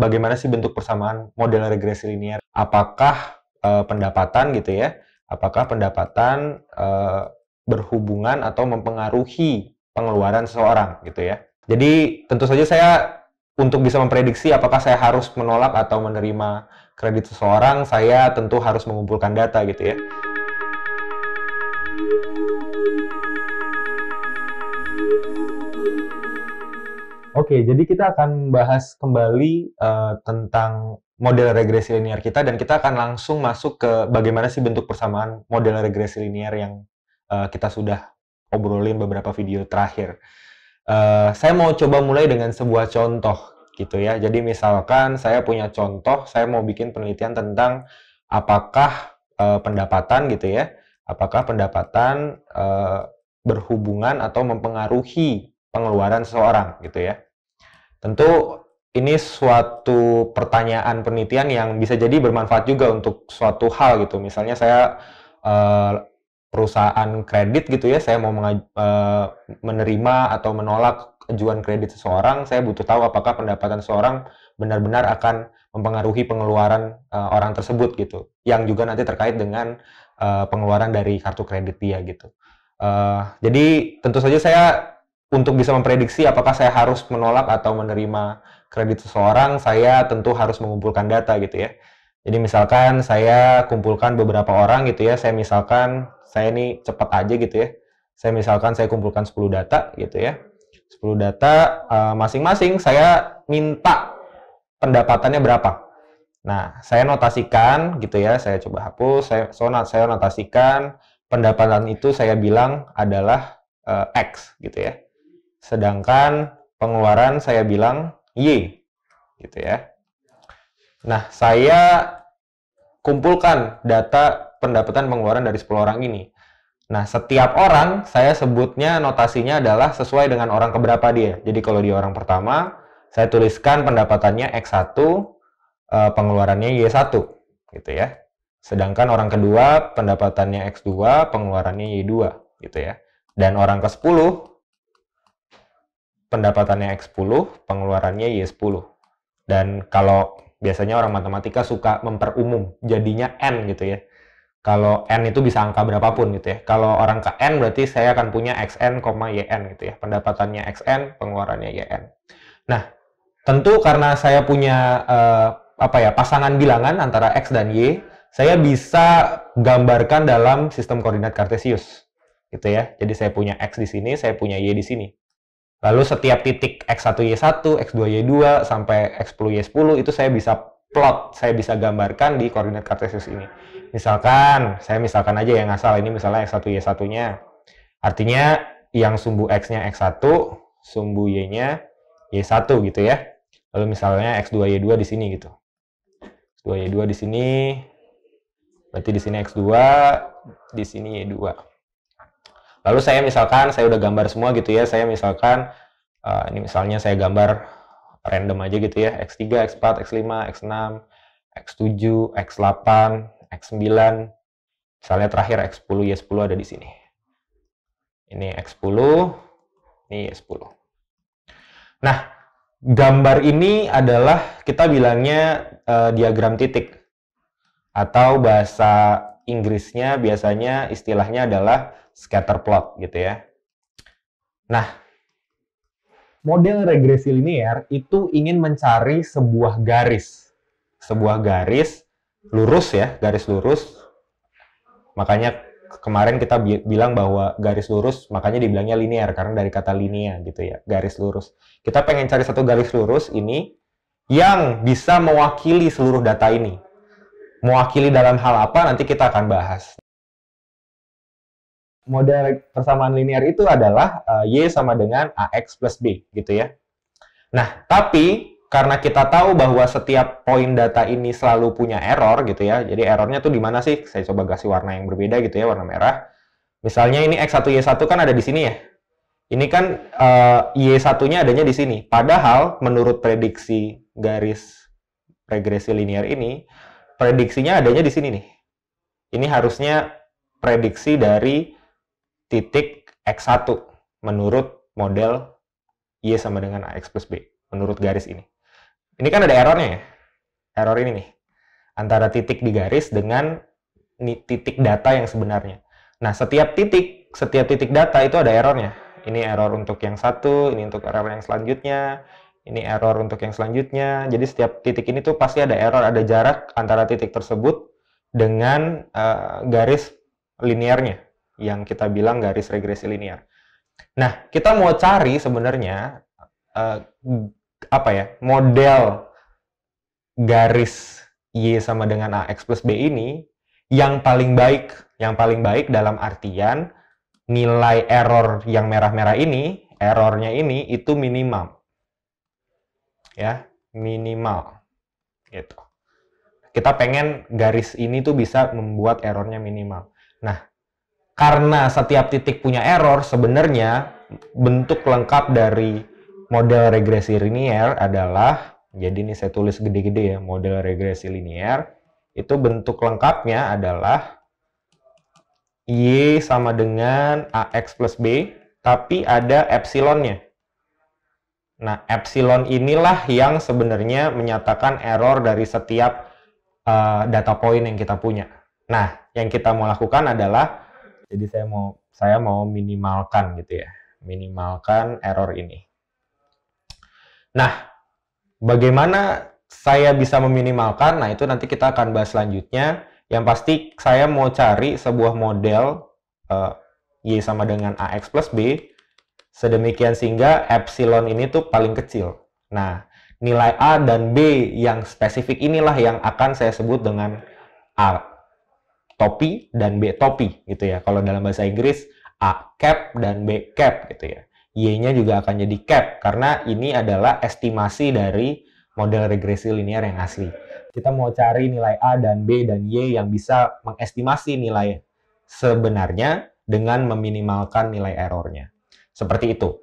bagaimana sih bentuk persamaan model regresi linier? Apakah uh, pendapatan gitu ya? Apakah pendapatan uh, berhubungan atau mempengaruhi pengeluaran seseorang gitu ya? Jadi tentu saja saya untuk bisa memprediksi apakah saya harus menolak atau menerima kredit seseorang, saya tentu harus mengumpulkan data gitu ya. Oke, jadi kita akan bahas kembali uh, tentang model regresi linear kita dan kita akan langsung masuk ke bagaimana sih bentuk persamaan model regresi linear yang uh, kita sudah obrolin beberapa video terakhir. Uh, saya mau coba mulai dengan sebuah contoh gitu ya. Jadi misalkan saya punya contoh, saya mau bikin penelitian tentang apakah uh, pendapatan gitu ya, apakah pendapatan uh, berhubungan atau mempengaruhi pengeluaran seseorang gitu ya. Tentu ini suatu pertanyaan penelitian yang bisa jadi bermanfaat juga untuk suatu hal gitu. Misalnya saya uh, perusahaan kredit gitu ya, saya mau uh, menerima atau menolak ajuan kredit seseorang, saya butuh tahu apakah pendapatan seseorang benar-benar akan mempengaruhi pengeluaran uh, orang tersebut gitu. Yang juga nanti terkait dengan pengeluaran dari kartu kredit dia gitu. jadi tentu saja saya untuk bisa memprediksi apakah saya harus menolak atau menerima kredit seseorang, saya tentu harus mengumpulkan data gitu ya. Jadi misalkan saya kumpulkan beberapa orang gitu ya, saya misalkan saya ini cepat aja gitu ya. Saya misalkan saya kumpulkan 10 data gitu ya. 10 data eh, masing-masing uh, saya minta pendapatannya berapa. Nah, saya notasikan gitu ya, saya coba hapus, saya sonat. saya notasikan pendapatan itu saya bilang adalah uh, X gitu ya Sedangkan pengeluaran saya bilang Y. Gitu ya. Nah, saya kumpulkan data pendapatan pengeluaran dari 10 orang ini. Nah, setiap orang saya sebutnya notasinya adalah sesuai dengan orang keberapa dia. Jadi kalau di orang pertama, saya tuliskan pendapatannya X1, eh, pengeluarannya Y1 gitu ya. Sedangkan orang kedua pendapatannya X2, pengeluarannya Y2 gitu ya. Dan orang ke-10 pendapatannya X10, pengeluarannya Y10. Dan kalau biasanya orang matematika suka memperumum, jadinya N gitu ya. Kalau N itu bisa angka berapapun gitu ya. Kalau orang ke N berarti saya akan punya XN, YN gitu ya. Pendapatannya XN, pengeluarannya YN. Nah, tentu karena saya punya eh, apa ya pasangan bilangan antara X dan Y, saya bisa gambarkan dalam sistem koordinat kartesius gitu ya. Jadi saya punya X di sini, saya punya Y di sini. Lalu setiap titik X1, Y1, X2, Y2, sampai X10, Y10 itu saya bisa plot, saya bisa gambarkan di koordinat kartesius ini. Misalkan, saya misalkan aja yang asal, ini misalnya X1, Y1-nya. Artinya yang sumbu X-nya X1, sumbu Y-nya Y1 gitu ya. Lalu misalnya X2, Y2 di sini gitu. X2, Y2 di sini, berarti di sini X2, di sini Y2. Lalu saya misalkan saya udah gambar semua gitu ya, saya misalkan uh, ini misalnya saya gambar random aja gitu ya, X3, X4, X5, X6, X7, X8, X9. Misalnya terakhir X10, Y10 ada di sini. Ini X10, ini Y10. Nah, gambar ini adalah kita bilangnya uh, diagram titik atau bahasa Inggrisnya biasanya istilahnya adalah scatter plot gitu ya. Nah, model regresi linear itu ingin mencari sebuah garis. Sebuah garis lurus ya, garis lurus. Makanya kemarin kita bi bilang bahwa garis lurus makanya dibilangnya linear karena dari kata linear gitu ya, garis lurus. Kita pengen cari satu garis lurus ini yang bisa mewakili seluruh data ini mewakili dalam hal apa nanti kita akan bahas. Model persamaan linear itu adalah uh, Y sama dengan AX plus B gitu ya. Nah, tapi karena kita tahu bahwa setiap poin data ini selalu punya error gitu ya. Jadi errornya tuh di mana sih? Saya coba kasih warna yang berbeda gitu ya, warna merah. Misalnya ini X1Y1 kan ada di sini ya. Ini kan uh, eh, Y1-nya adanya di sini. Padahal menurut prediksi garis regresi linear ini, prediksinya adanya di sini nih. Ini harusnya prediksi dari titik X1 menurut model Y sama dengan AX plus B, menurut garis ini. Ini kan ada errornya ya, error ini nih, antara titik di garis dengan titik data yang sebenarnya. Nah, setiap titik, setiap titik data itu ada errornya. Ini error untuk yang satu, ini untuk error yang selanjutnya, ini error untuk yang selanjutnya. Jadi setiap titik ini tuh pasti ada error, ada jarak antara titik tersebut dengan uh, garis linearnya yang kita bilang garis regresi linear. Nah, kita mau cari sebenarnya uh, apa ya model garis y sama dengan ax plus b ini yang paling baik, yang paling baik dalam artian nilai error yang merah-merah ini, errornya ini itu minimum ya minimal gitu kita pengen garis ini tuh bisa membuat errornya minimal nah karena setiap titik punya error sebenarnya bentuk lengkap dari model regresi linier adalah jadi ini saya tulis gede-gede ya model regresi linier itu bentuk lengkapnya adalah Y sama dengan AX plus B tapi ada epsilonnya Nah, epsilon inilah yang sebenarnya menyatakan error dari setiap uh, data point yang kita punya. Nah, yang kita mau lakukan adalah jadi saya mau saya mau minimalkan gitu ya. Minimalkan error ini. Nah, bagaimana saya bisa meminimalkan? Nah, itu nanti kita akan bahas selanjutnya. Yang pasti saya mau cari sebuah model uh, Y sama dengan AX plus B Sedemikian sehingga epsilon ini tuh paling kecil. Nah, nilai A dan B yang spesifik inilah yang akan saya sebut dengan A topi dan B topi gitu ya. Kalau dalam bahasa Inggris A cap dan B cap gitu ya. Y-nya juga akan jadi cap karena ini adalah estimasi dari model regresi linear yang asli. Kita mau cari nilai A dan B dan Y yang bisa mengestimasi nilai sebenarnya dengan meminimalkan nilai errornya. Seperti itu.